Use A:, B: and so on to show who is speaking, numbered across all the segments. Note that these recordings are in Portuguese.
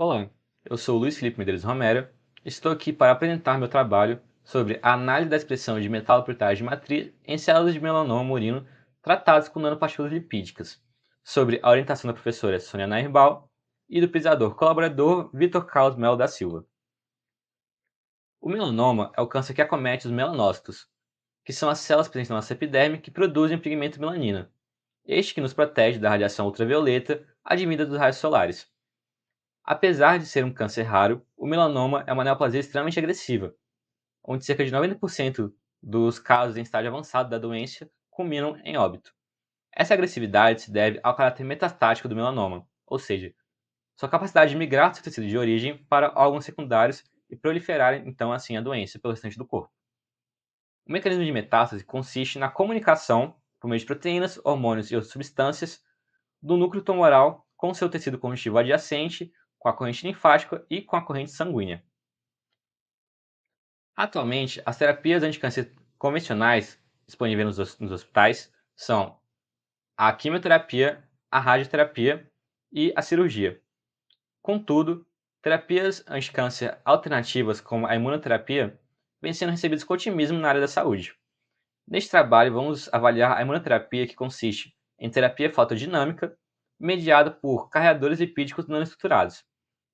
A: Olá, eu sou Luiz Felipe Medeiros Romero e estou aqui para apresentar meu trabalho sobre a análise da expressão de metal por trás de matriz em células de melanoma murino tratadas com nanopartículas lipídicas, sobre a orientação da professora Sônia Nairbal e do pesquisador colaborador Vitor Carlos Melo da Silva. O melanoma é o câncer que acomete os melanócitos, que são as células presentes na nossa epiderme que produzem o pigmento melanina, este que nos protege da radiação ultravioleta advinda dos raios solares. Apesar de ser um câncer raro, o melanoma é uma neoplasia extremamente agressiva, onde cerca de 90% dos casos em estágio avançado da doença culminam em óbito. Essa agressividade se deve ao caráter metastático do melanoma, ou seja, sua capacidade de migrar do seu tecido de origem para órgãos secundários e proliferar então assim a doença pelo restante do corpo. O mecanismo de metástase consiste na comunicação, por meio de proteínas, hormônios e outras substâncias, do núcleo tumoral com seu tecido conjuntivo adjacente com a corrente linfática e com a corrente sanguínea. Atualmente, as terapias anticâncer convencionais disponíveis nos, nos hospitais são a quimioterapia, a radioterapia e a cirurgia. Contudo, terapias anticâncer alternativas como a imunoterapia vêm sendo recebidas com otimismo na área da saúde. Neste trabalho, vamos avaliar a imunoterapia que consiste em terapia fotodinâmica mediado por carreadores lipídicos não estruturados.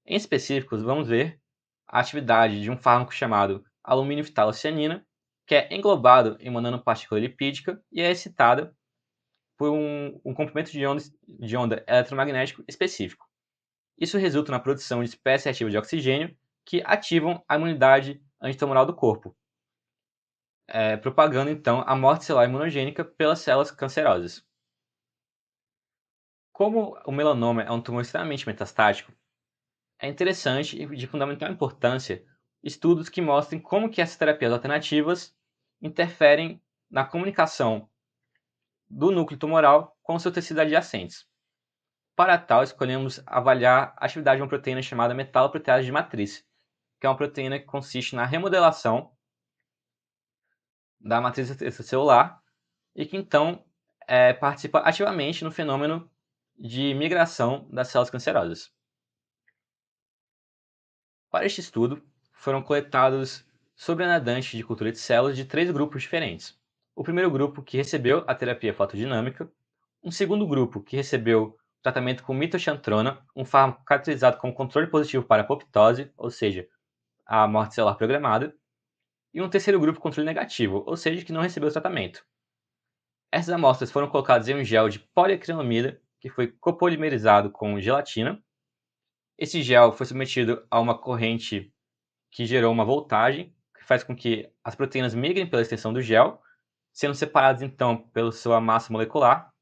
A: Em específicos, vamos ver a atividade de um fármaco chamado alumínio fitalocianina, que é englobado em uma nanopartícula lipídica e é excitada por um, um comprimento de, onda de onda eletromagnético específico. Isso resulta na produção de espécies ativas de oxigênio que ativam a imunidade antitumoral do corpo, é, propagando então a morte celular imunogênica pelas células cancerosas. Como o melanoma é um tumor extremamente metastático, é interessante e de fundamental importância estudos que mostrem como que essas terapias alternativas interferem na comunicação do núcleo tumoral com seus tecidos adjacentes. Para tal, escolhemos avaliar a atividade de uma proteína chamada metaloprotease de matriz, que é uma proteína que consiste na remodelação da matriz extracelular e que então é, participa ativamente no fenômeno de migração das células cancerosas. Para este estudo, foram coletados sobrenadantes de cultura de células de três grupos diferentes. O primeiro grupo que recebeu a terapia fotodinâmica, um segundo grupo que recebeu tratamento com mitoxantrona, um fármaco caracterizado como controle positivo para apoptose, ou seja, a morte celular programada, e um terceiro grupo controle negativo, ou seja, que não recebeu tratamento. Essas amostras foram colocadas em um gel de poliacrilamida que foi copolimerizado com gelatina. Esse gel foi submetido a uma corrente que gerou uma voltagem, que faz com que as proteínas migrem pela extensão do gel, sendo separadas então pela sua massa molecular.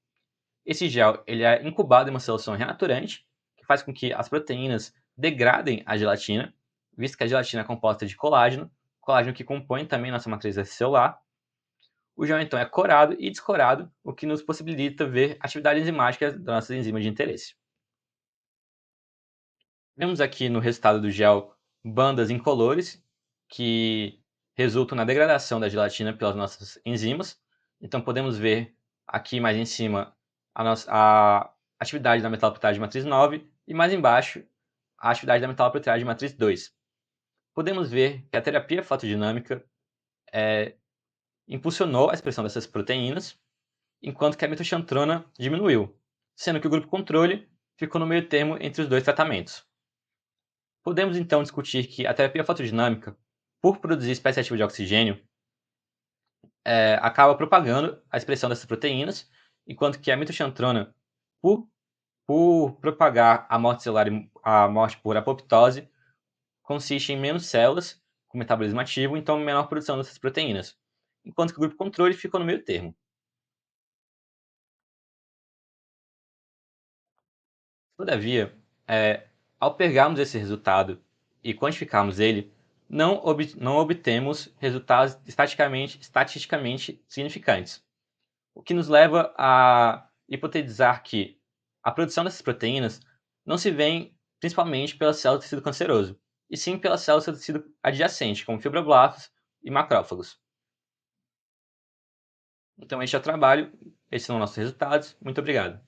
A: Esse gel ele é incubado em uma solução renaturante, que faz com que as proteínas degradem a gelatina, visto que a gelatina é composta de colágeno, colágeno que compõe também nossa matriz celular, o gel, então, é corado e descorado, o que nos possibilita ver atividades enzimática das nossas enzimas de interesse. Vemos aqui no resultado do gel bandas incolores, que resultam na degradação da gelatina pelas nossas enzimas. Então, podemos ver aqui mais em cima a, nossa, a atividade da metaloptase de matriz 9 e mais embaixo a atividade da metaloptase de matriz 2. Podemos ver que a terapia fotodinâmica é, impulsionou a expressão dessas proteínas, enquanto que a mitoxantrona diminuiu, sendo que o grupo controle ficou no meio termo entre os dois tratamentos. Podemos então discutir que a terapia fotodinâmica, por produzir espécie ativa de oxigênio, é, acaba propagando a expressão dessas proteínas, enquanto que a mitoxantrona, por, por propagar a morte celular e a morte por apoptose, consiste em menos células com metabolismo ativo, então menor produção dessas proteínas enquanto que o grupo controle ficou no meio termo. Todavia, é, ao pegarmos esse resultado e quantificarmos ele, não, ob não obtemos resultados estaticamente, estatisticamente significantes. O que nos leva a hipotetizar que a produção dessas proteínas não se vê principalmente pelas células do tecido canceroso, e sim pelas células do tecido adjacente, como fibroblastos e macrófagos. Então, este é o trabalho, esses são nossos resultados. Muito obrigado.